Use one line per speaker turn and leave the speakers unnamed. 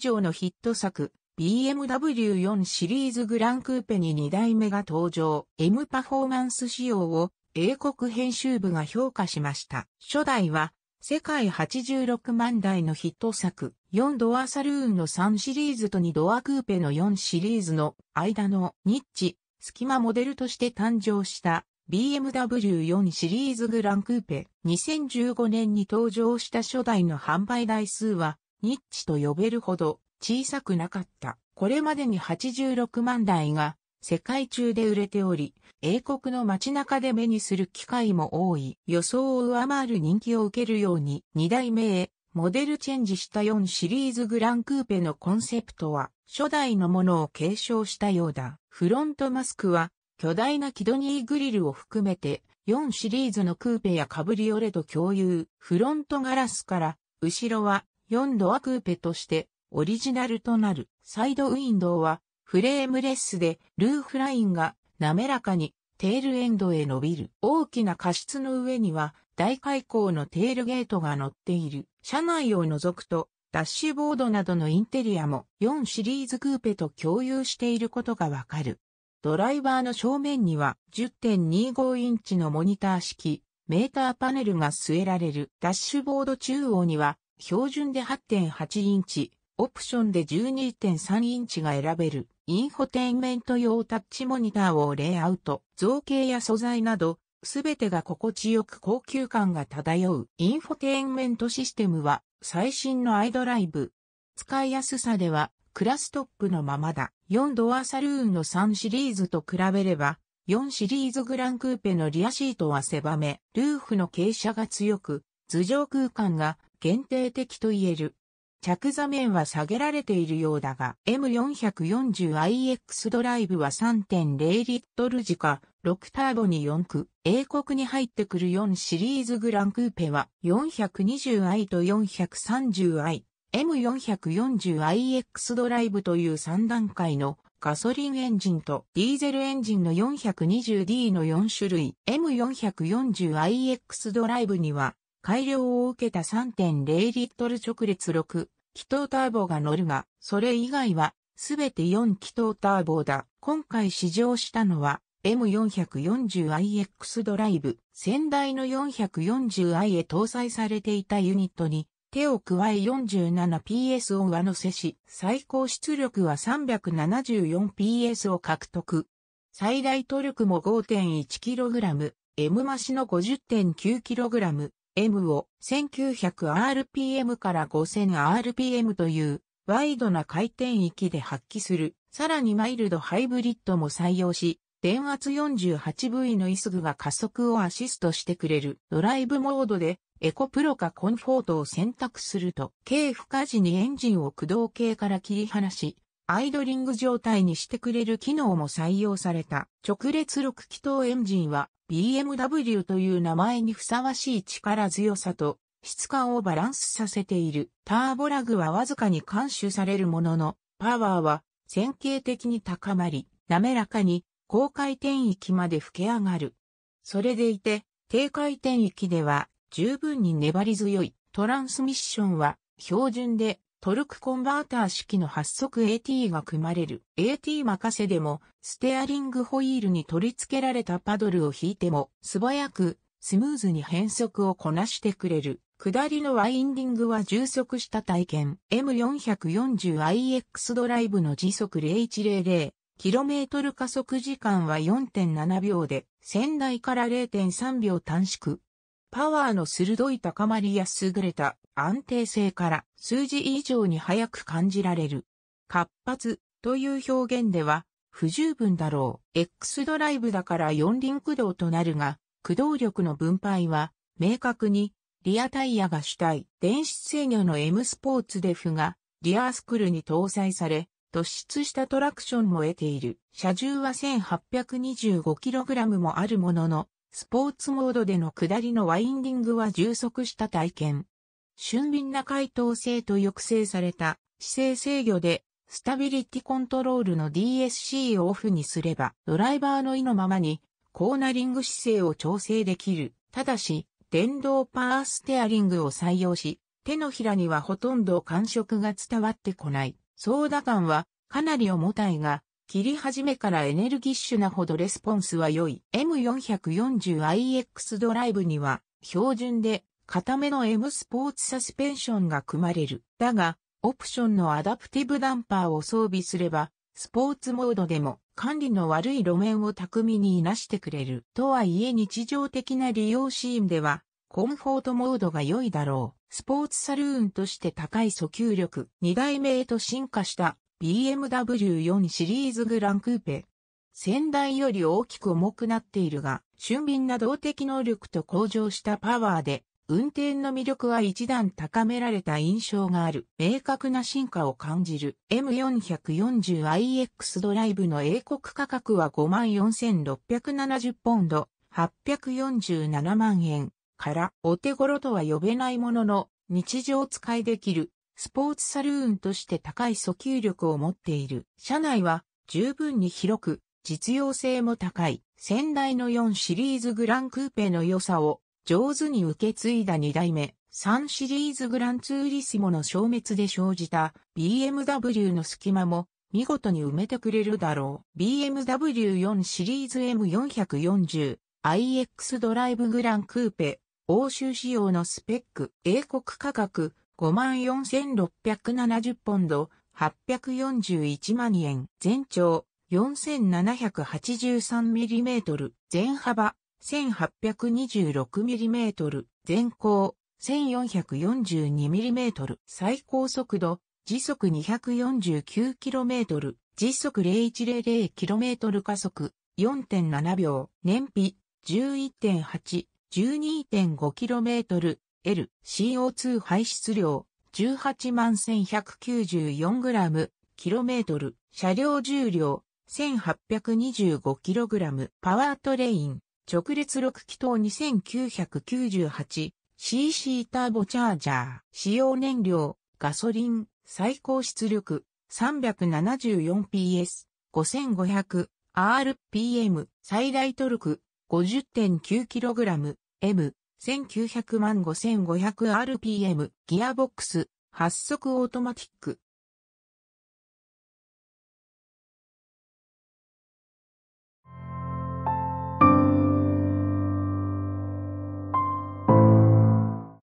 以上のヒット作、BMW 4シリーズグランクーペに2代目が登場、M パフォーマンス仕様を英国編集部が評価しました。初代は、世界86万台のヒット作、4ドアサルーンの3シリーズと2ドアクーペの4シリーズの間のニッチ、隙間モデルとして誕生した BMW4 シリーズグランクーペ。2015年に登場した初代の販売台数はニッチと呼べるほど小さくなかった。これまでに86万台が世界中で売れており、英国の街中で目にする機会も多い。予想を上回る人気を受けるように、2代目へモデルチェンジした4シリーズグランクーペのコンセプトは、初代のものを継承したようだ。フロントマスクは、巨大なキドニーグリルを含めて、4シリーズのクーペやカブリオレと共有。フロントガラスから、後ろは4ドアクーペとしてオリジナルとなるサイドウィンドウはフレームレスでルーフラインが滑らかにテールエンドへ伸びる。大きな過失の上には大開口のテールゲートが乗っている。車内を除くとダッシュボードなどのインテリアも4シリーズクーペと共有していることがわかる。ドライバーの正面には10.25インチのモニター式メーターパネルが据えられる。ダッシュボード中央には標準で8.8インチ、オプションで12.3インチが選べる、インフォテインメント用タッチモニターをレイアウト、造形や素材など、すべてが心地よく高級感が漂うインフォテインメントシステムは最新のアイドライブ。使いやすさではクラストップのままだ。4ドアサルーンの3シリーズと比べれば、4シリーズグランクーペのリアシートは狭め、ルーフの傾斜が強く、頭上空間が限定的と言える。着座面は下げられているようだが、M440iX ドライブは3.0リットル時か、6ターボに4区、英国に入ってくる4シリーズグランクーペは 420i と 430i、M440iX ドライブという3段階のガソリンエンジンとディーゼルエンジンの 420D の4種類、M440iX ドライブには改良を受けた3.0リットル直列6気筒ターボが乗るが、それ以外はすべて4気筒ターボだ。今回試乗したのは M440iX ドライブ、先代の 440i へ搭載されていたユニットに手を加え 47PS を上乗せし、最高出力は 374PS を獲得。最大トルクも 5.1kg、M 増しの 50.9kg、M を 1900rpm から 5000rpm というワイドな回転域で発揮する、さらにマイルドハイブリッドも採用し、電圧 48V のイスグが加速をアシストしてくれるドライブモードでエコプロかコンフォートを選択すると、軽負荷時にエンジンを駆動系から切り離し、アイドリング状態にしてくれる機能も採用された。直列6気筒エンジンは BMW という名前にふさわしい力強さと質感をバランスさせている。ターボラグはわずかに監修されるものの、パワーは線形的に高まり、滑らかに高回転域まで吹け上がる。それでいて、低回転域では十分に粘り強いトランスミッションは標準でトルクコンバーター式の発足 AT が組まれる AT 任せでもステアリングホイールに取り付けられたパドルを引いても素早くスムーズに変速をこなしてくれる。下りのワインディングは充足した体験 M440iX ドライブの時速 0100km 加速時間は4.7秒で仙台から0.3秒短縮。パワーの鋭い高まりや優れた安定性から数字以上に早く感じられる。活発という表現では不十分だろう。X ドライブだから四輪駆動となるが、駆動力の分配は明確にリアタイヤが主体。電子制御の M スポーツデフがリアースクルに搭載され、突出したトラクションも得ている。車重は 1825kg もあるものの、スポーツモードでの下りのワインディングは充足した体験。俊敏な回答性と抑制された姿勢制御でスタビリティコントロールの DSC をオフにすればドライバーの意のままにコーナリング姿勢を調整できる。ただし、電動パーステアリングを採用し、手のひらにはほとんど感触が伝わってこない。操打感はかなり重たいが、切り始めからエネルギッシュなほどレスポンスは良い。M440iX ドライブには標準で固めの M スポーツサスペンションが組まれる。だが、オプションのアダプティブダンパーを装備すれば、スポーツモードでも管理の悪い路面を巧みにいなしてくれる。とはいえ日常的な利用シーンでは、コンフォートモードが良いだろう。スポーツサルーンとして高い訴求力、2代目へと進化した BMW4 シリーズグランクーペ。先代より大きく重くなっているが、俊敏な動的能力と向上したパワーで運転の魅力は一段高められた印象がある。明確な進化を感じる。M440iX ドライブの英国価格は54,670ポンド、847万円からお手頃とは呼べないものの日常使いできるスポーツサルーンとして高い訴求力を持っている。車内は十分に広く実用性も高い。先代の4シリーズグランクーペの良さを上手に受け継いだ2代目、3シリーズグランツーリスモの消滅で生じた BMW の隙間も見事に埋めてくれるだろう。BMW4 シリーズ M440 iX ドライブグランクーペ欧州仕様のスペック英国価格54,670ポンド841万円全長 4783mm 全幅 1826mm 全高 1442mm 最高速度時速 249km 時速 0100km 加速4.7秒燃費 11.812.5km L CO2 排出量18 1194g キロメトル車両重量 1825kg パワートレイン直列6気筒 2998cc ターボチャージャー、使用燃料、ガソリン、最高出力 374PS、5500rpm、最大トルク 50.9kg、M、1900万 5500rpm、ギアボックス、発足オートマティック、